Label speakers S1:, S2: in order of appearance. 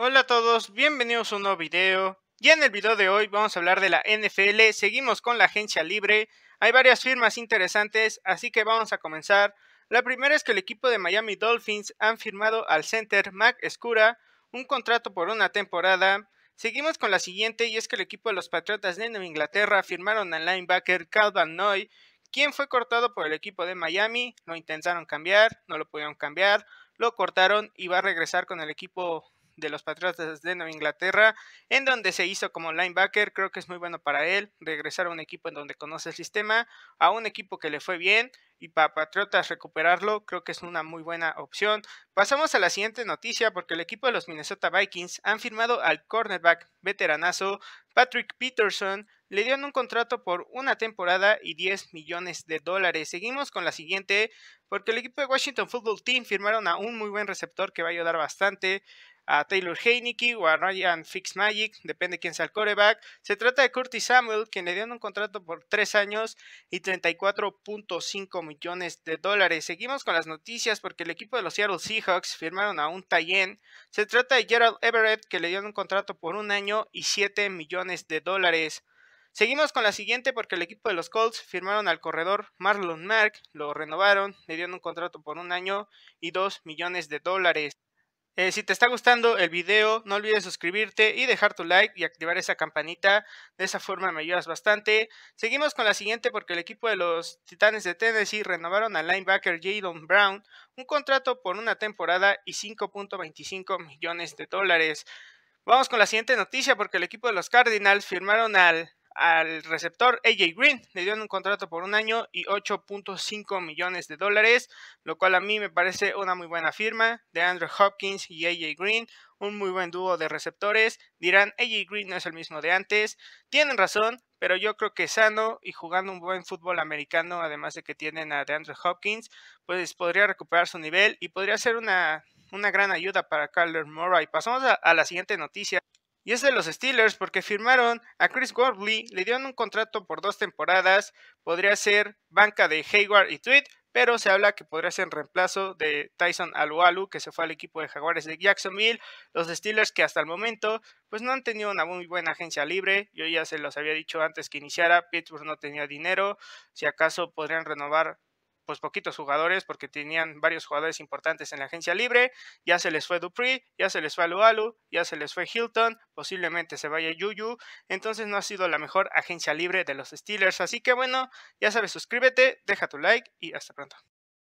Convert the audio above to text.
S1: Hola a todos, bienvenidos a un nuevo video. Ya en el video de hoy vamos a hablar de la NFL, seguimos con la agencia libre. Hay varias firmas interesantes, así que vamos a comenzar. La primera es que el equipo de Miami Dolphins han firmado al center Mac Escura un contrato por una temporada. Seguimos con la siguiente y es que el equipo de los Patriotas de Nueva Inglaterra firmaron al linebacker Calvin Noy, quien fue cortado por el equipo de Miami, lo intentaron cambiar, no lo pudieron cambiar, lo cortaron y va a regresar con el equipo de los Patriotas de Nueva Inglaterra, en donde se hizo como linebacker. Creo que es muy bueno para él regresar a un equipo en donde conoce el sistema, a un equipo que le fue bien y para Patriotas recuperarlo, creo que es una muy buena opción. Pasamos a la siguiente noticia porque el equipo de los Minnesota Vikings han firmado al cornerback veteranazo Patrick Peterson le dieron un contrato por una temporada y 10 millones de dólares. Seguimos con la siguiente, porque el equipo de Washington Football Team firmaron a un muy buen receptor que va a ayudar bastante a Taylor Heineke o a Ryan Magic, depende quién sea el coreback. Se trata de Curtis Samuel, quien le dieron un contrato por 3 años y 34.5 millones de dólares. Seguimos con las noticias porque el equipo de los Seattle Seahawks firmaron a un tie-in. Se trata de Gerald Everett, que le dieron un contrato por un año y 7 millones de dólares. Seguimos con la siguiente porque el equipo de los Colts firmaron al corredor Marlon Mack, lo renovaron, le dieron un contrato por un año y dos millones de dólares. Eh, si te está gustando el video, no olvides suscribirte y dejar tu like y activar esa campanita. De esa forma me ayudas bastante. Seguimos con la siguiente porque el equipo de los Titanes de Tennessee renovaron al linebacker Jadon Brown un contrato por una temporada y 5.25 millones de dólares. Vamos con la siguiente noticia porque el equipo de los Cardinals firmaron al al receptor AJ Green. Le dieron un contrato por un año y 8.5 millones de dólares, lo cual a mí me parece una muy buena firma de Andrew Hopkins y AJ Green. Un muy buen dúo de receptores. Dirán, AJ Green no es el mismo de antes. Tienen razón, pero yo creo que sano y jugando un buen fútbol americano, además de que tienen a Andrew Hopkins, pues podría recuperar su nivel y podría ser una, una gran ayuda para Carler Murray. Pasamos a la siguiente noticia y es de los Steelers porque firmaron a Chris Gordley, le dieron un contrato por dos temporadas, podría ser banca de Hayward y Tweed, pero se habla que podría ser en reemplazo de Tyson Alualu, que se fue al equipo de Jaguares de Jacksonville, los Steelers que hasta el momento pues no han tenido una muy buena agencia libre, yo ya se los había dicho antes que iniciara, Pittsburgh no tenía dinero, si acaso podrían renovar pues poquitos jugadores porque tenían varios jugadores importantes en la agencia libre. Ya se les fue Dupree, ya se les fue Alualu, ya se les fue Hilton, posiblemente se vaya Yuyu. Entonces no ha sido la mejor agencia libre de los Steelers. Así que bueno, ya sabes, suscríbete, deja tu like y hasta pronto.